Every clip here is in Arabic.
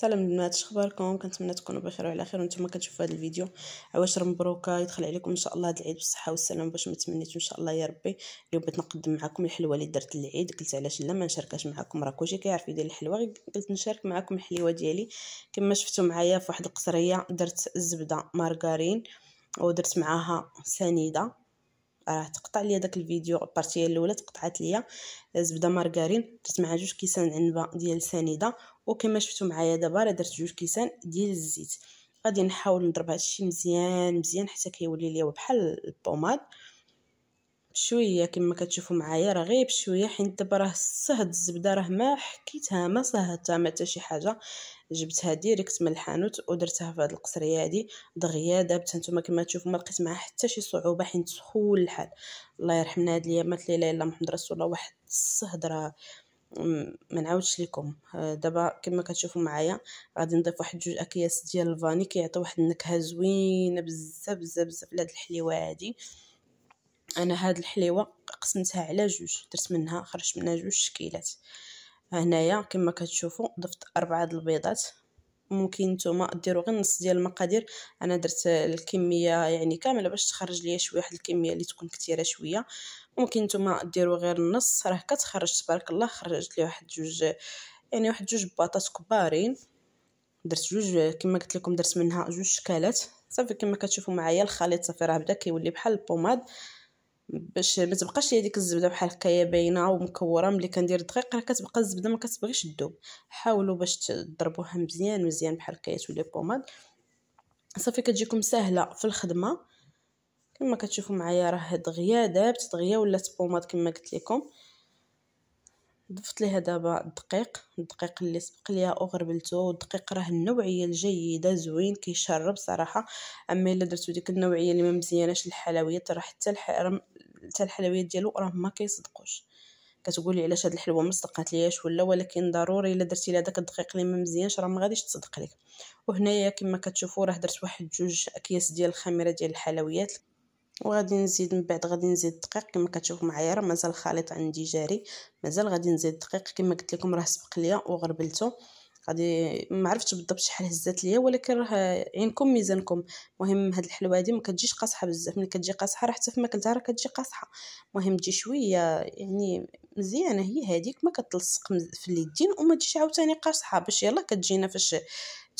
سلام البنات شخباركم كنتمنى تكونوا بخير وعلى خير وانتم كتشوفوا هذا الفيديو عواشر مبروكه يدخل عليكم ان شاء الله هذا العيد بالصحه والسلام باش ما ان شاء الله يا ربي اليوم بغيت نقدم معكم الحلوه اللي درت للعيد قلت علاش لا ما نشاركاش معكم راه كلشي كيعرف يدير الحلوه قلت نشارك معكم الحلوه ديالي كما شفتوا معايا في واحد القصريه درت الزبده مارغرين ودرت معاها سنيده راه تقطع لي داك الفيديو البارتيه الاولى تقطعات ليا زبده مارغرين درت معها جوج كيسان عنبه ديال سنيده وكما شفتوا معايا دابا راه درت جوج كيسان ديال الزيت غادي نحاول نضرب هادشي مزيان مزيان حتى كيولي ليا بحال البوماد بشويه كما كتشوفوا معايا راه غير بشويه حيت دابا راه صهد الزبده راه ما حكيتها ما صهدتها ما حتى شي حاجه جبتها ديريكت من الحانوت ودرتها في هذه القصريه هذه دغيا دابت نتوما كما تشوفوا ما لقيت معها حتى شي صعوبه حيت سخون الحال الله يرحمنا هاد الايامات اللي لا الا محمد رسول الله واحد الصهد راه ما نعاودش لكم آه، دابا كما كتشوفوا معايا غادي نضيف واحد جوج اكياس ديال الفاني كيعطي واحد النكهه زوينه بزاف بزاف بزاف لهاد الحليوه هادي انا هاد الحليوه قسمتها على جوج درت منها خرجت منها جوج شكيلات هنايا كما كتشوفوا ضفت اربعه البيضات ممكن نتوما ديروا غير نص ديال المقادير انا درت الكميه يعني كامله باش تخرج ليا شويه واحد الكميه اللي تكون كثيره شويه ممكن نتوما ديروا غير النص راه كتخرج تبارك الله خرجت لي واحد جوج يعني واحد جوج بطاطس كبارين درت جوج كما قلت لكم درت منها جوج شكالات صافي كما كتشوفوا معايا الخليط صافي راه بدا كيولي بحال البوماد باش ما تبقاش هذيك الزبده بحال هكايا باينه ومكوره ملي كندير الدقيق راه كتبقى الزبده ما كتبغيش تذوب حاولوا باش تضربوها مزيان مزيان بحال هكايا تولي بوماد صافي كتجيكم سهله في الخدمه كما كتشوفوا معايا راه دغيا دابت دغيا ولات بوماد كما قلت لكم ضفت ليها دابا الدقيق الدقيق اللي سبق ليا وغربلته والدقيق راه النوعيه الجيده زوين كيشرب صراحه اما الا درتو ديك النوعيه اللي ما مزياناش الحلويات راه حتى الحرم حتى الحلويات ديالو راه ما كيصدقوش كتقولي علاش هاد الحلوه ما صدقاتلياش ولا ولكن ضروري الا درتي لها داك الدقيق اللي ما مزيانش راه ما غاديش تصدق لك وهنايا كما كتشوفوا راه درت واحد جوج اكياس ديال الخميره ديال الحلويات وغادي نزيد من بعد غادي نزيد الدقيق كما كتشوفوا معايا راه مازال الخليط عندي جاري مازال غادي نزيد الدقيق كما قلت لكم راه سبق ليا وغربلته غادي ما عرفتش بالضبط شحال هزات ليا ولكن راه عينكم ميزانكم المهم هاد الحلوه هادي ما كتجيش قاصحه بزاف ملي كتجي قاصحه راه حتى فما كلتها راه كتجي قاصحه المهم تجي شويه يعني مزيانه هي هذيك ما كتلصق في اليدين وما تجيش عاوتاني قاصحه باش يلا كتجينا فاش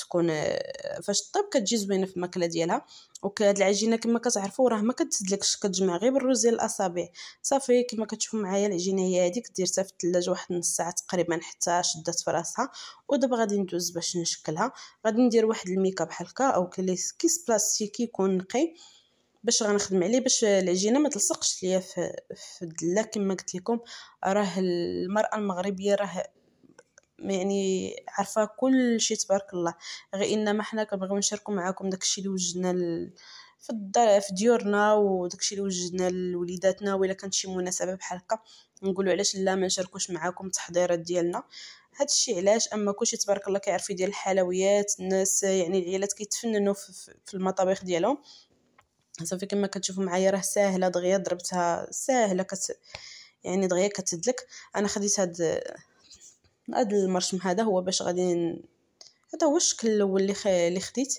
تكون آه، فاش طيب كتجي زوينه في الماكله ديالها وكاد العجينه كما كتعرفوا راه ما كتسدلكش كتجمع غير بالروز ديال الاصابع صافي كما كتشوفوا معايا العجينه هي هذيك ديرتها في الثلاجه واحد نص ساعه تقريبا حتى شدات في راسها ودابا غادي ندوز باش نشكلها غادي ندير واحد الميكا بحال هكا او كيس بلاستيكي يكون نقي باش غنخدم عليه باش العجينه ما تلصقش ليا في في الدله كما قلت لكم راه المراه المغربيه راه يعني عارفه كل شيء تبارك الله غير انما حنا كنبغيو نشاركو داك داكشي اللي وجدنا ال... في الدار في ديورنا وداكشي اللي وجدنا لوليداتنا ولا كانت شي مناسبه بحال هكا نقولوا علاش لا ما نشاركوش معاكم التحضيرات ديالنا هادشي علاش اما كلشي تبارك الله كيعرف يدير الحلويات الناس يعني العيالات كيتفننوا في, في المطابخ ديالهم صافي كما كتشوفوا معايا راه ساهله دغيا ضربتها ساهله كت يعني دغيا كتدلك انا خديت هاد هاد المرشم هذا هو باش غادي هذا هو الشكل الاول اللي اللي خديت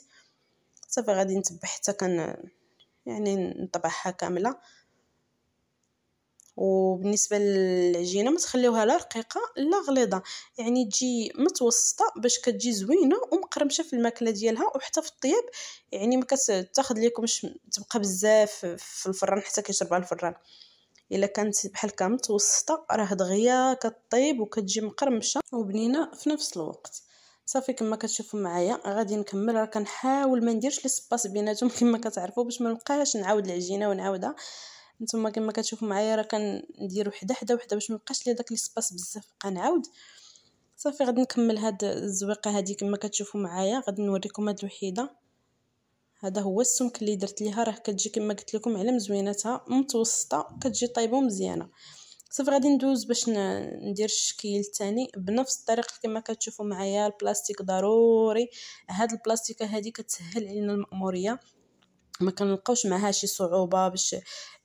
صافي غادي نتبع حتى كان يعني نطبعها كامله وبالنسبه للعجينه ما تخليوها لا رقيقه لا غليظه يعني تجي متوسطه باش كتجي زوينه ومقرمشه في الماكله ديالها وحتى في الطياب يعني ما كتاخذ ليكمش تبقى بزاف في الفران حتى كيشربها الفران الا كانت بحال هكا متوسطه راه دغيا كطيب وكتجي مقرمشه وبنينه في نفس الوقت صافي كما كتشوفوا معايا غادي نكمل راه كنحاول ما نديرش لي سباس بيناتهم كما كتعرفوا باش ما نبقاش نعاود العجينه ونعاودها نتوما كما كتشوفوا معايا راه كندير وحده حدا وحده باش ما نبقاش لي داك لي سباس بزاف بقى نعاود صافي غادي نكمل هاد الزويقه هادي كما كتشوفوا معايا غادي نوريكم هاد الوحيده هذا هو السمك اللي درت ليها راه كتجي كما قلت لكم على مزويناتها متوسطه كتجي طايبه ومزيانه صافي غادي ندوز باش ندير الشكل الثاني بنفس الطريقه كما كتشوفوا معايا البلاستيك ضروري هاد البلاستيكه هادي كتسهل علينا المأموريه ما كنلقاوش معها شي صعوبه باش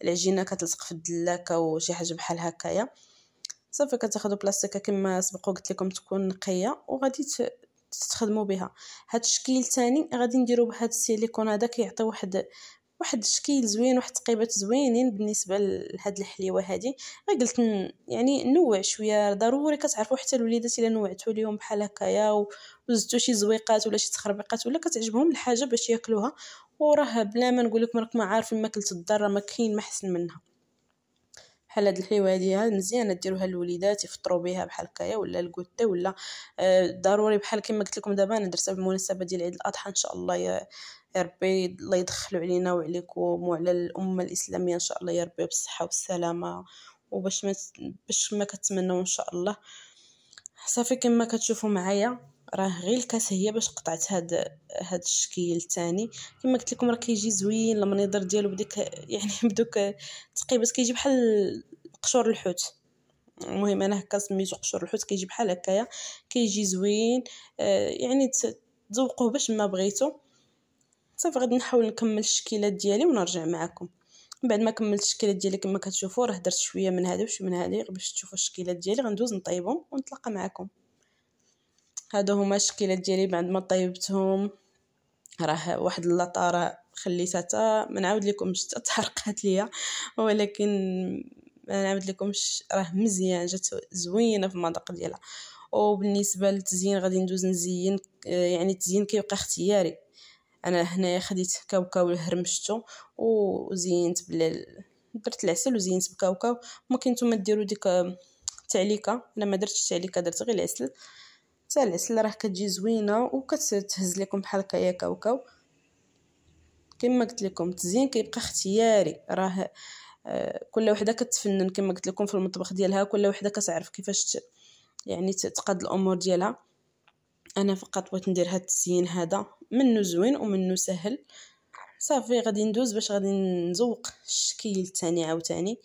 العجينه كتلصق في الدلاكه وشي حاجه بحال هكايا صافي كتاخذوا بلاستيكه كما سبق وقلت لكم تكون نقيه وغادي تخدموا بها هاد الشكل الثاني غادي نديرو بهاد السيليكون هذا كيعطي واحد واحد الشكل زوين واحد التقيبات زوينين بالنسبه لهاد الحليوه هادي غير قلت يعني نوع شويه ضروري كتعرفوا حتى الوليدات الا نوعتو ليهم بحال هكايا وزدتو شي زويقات ولا شي تخربيقات ولا كتعجبهم الحاجه باش ياكلوها وراه بلا ما نقول لكم راك ما عارفين ما كلت الضره ما كاين ما احسن منها بحال هاد الحواديه هاد مزيانه ديروها للوليدات يفطروا بها بحال هكايا ولا الكوتي ولا آه، ضروري بحال كما قلت لكم دابا انا درتها بالمناسبه ديال عيد الاضحى ان شاء الله يا ربي الله يدخلوا علينا وعليكم وعلى الامه الاسلاميه ان شاء الله يا ربي بالصحه والسلامه وباش ما باش ما كتمنوا ان شاء الله صافي كما كتشوفوا معايا راه غير الكاس هي باش قطعت هاد هاد الشكل الثاني كما قلت لكم راه كيجي زوين المنيضر ديالو بديك يعني بدوك تقيبات كيجي بحال قشور الحوت المهم انا هكا سميتو قشور الحوت كيجي بحال هكايا كيجي زوين آه، يعني تذوقوه باش ما بغيتو صافي غادي نحاول نكمل الشكيلات ديالي ونرجع معكم من بعد ما كملت الشكيلات ديالي كما كتشوفوا راه درت شويه من هذا وشويه من هذه باش تشوفوا الشكيلات ديالي غندوز نطيبهم ونتلاقى معكم هادو هما الشكيلات ديالي بعد ما طيبتهم راه واحد اللطاره خليتها حتى ما نعاود لكمش حتى تحرقات ليا ولكن ما نعاود لكمش راه مزيان جات زوينه في المذاق ديالها وبالنسبه للتزيين غادي ندوز نزين يعني التزيين كيبقى اختياري انا هنايا خديت كاوكاو هرمشتو وزينت بال درت العسل وزينت بكاوكاو ممكن نتوما ديروا ديك التعليكه انا ما درتش التعليكه درت غير العسل تاع العسل راه كتجي زوينه وكتهز لكم بحال هكا يا كاوكاو كما قلت لكم التزيين كيبقى اختياري راه آه، كل وحده كتفنن كما قلت لكم في المطبخ ديالها كل وحده كتعرف كيفاش يعني تقاد الامور ديالها انا فقط بغيت ندير هذا التزيين هذا منه زوين ومنه سهل صافي غادي ندوز باش غادي نزوق الشكل الثاني عاوتاني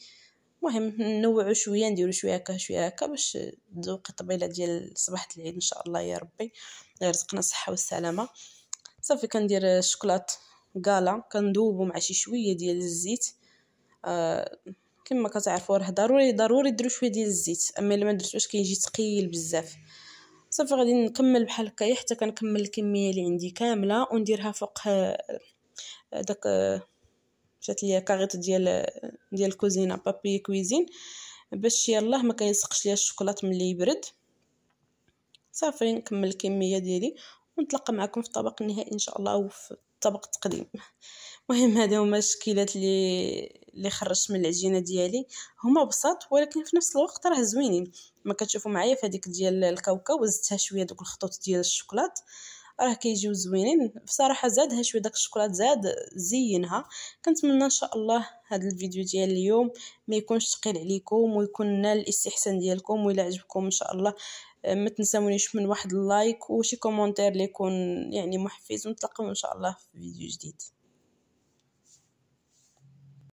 المهم نوعو شويه نديرو شويه هكا شويه هكا باش ذوق الطبيله ديال صباحة العيد ان شاء الله يا ربي يرزقنا الصحه والسلامه صافي كندير الشوكولات كالا كندوبو مع شي شويه ديال الزيت آه كما كتعرفوا راه ضروري ضروري ديروا شويه ديال الزيت اما الا ما درتوش كيجي ثقيل بزاف صافي غادي نكمل بحال هكايا حتى كنكمل الكميه اللي عندي كامله ونديرها فوق آه، داك آه، مشات ليا كاريط ديال ديال كوزينه بابي كويزين باش يلاه ما كيسقش ليا الشوكولات ملي يبرد صافي نكمل الكميه ديالي ونتلاقى معكم في الطبق النهائي ان شاء الله او في طبق التقديم المهم هذا هما الشكيلات اللي اللي خرجت من العجينه ديالي هما بساط ولكن في نفس الوقت راه زوينين ما كتشوفوا معايا في هذيك ديال الكاوكاو وزدتها شويه دوك الخطوط ديال الشوكولات راه كيجيو زوينين بصراحه زادها شويه داك الشوكولات زاد زينها كنتمنى ان شاء الله هذا الفيديو ديال اليوم ما يكونش ثقيل عليكم ويكون نال الاستحسان ديالكم ويلا عجبكم ان شاء الله آه، ما تنساونيش من واحد اللايك وشي كومونتير اللي يكون يعني محفز ونتلاقاو ان شاء الله في فيديو جديد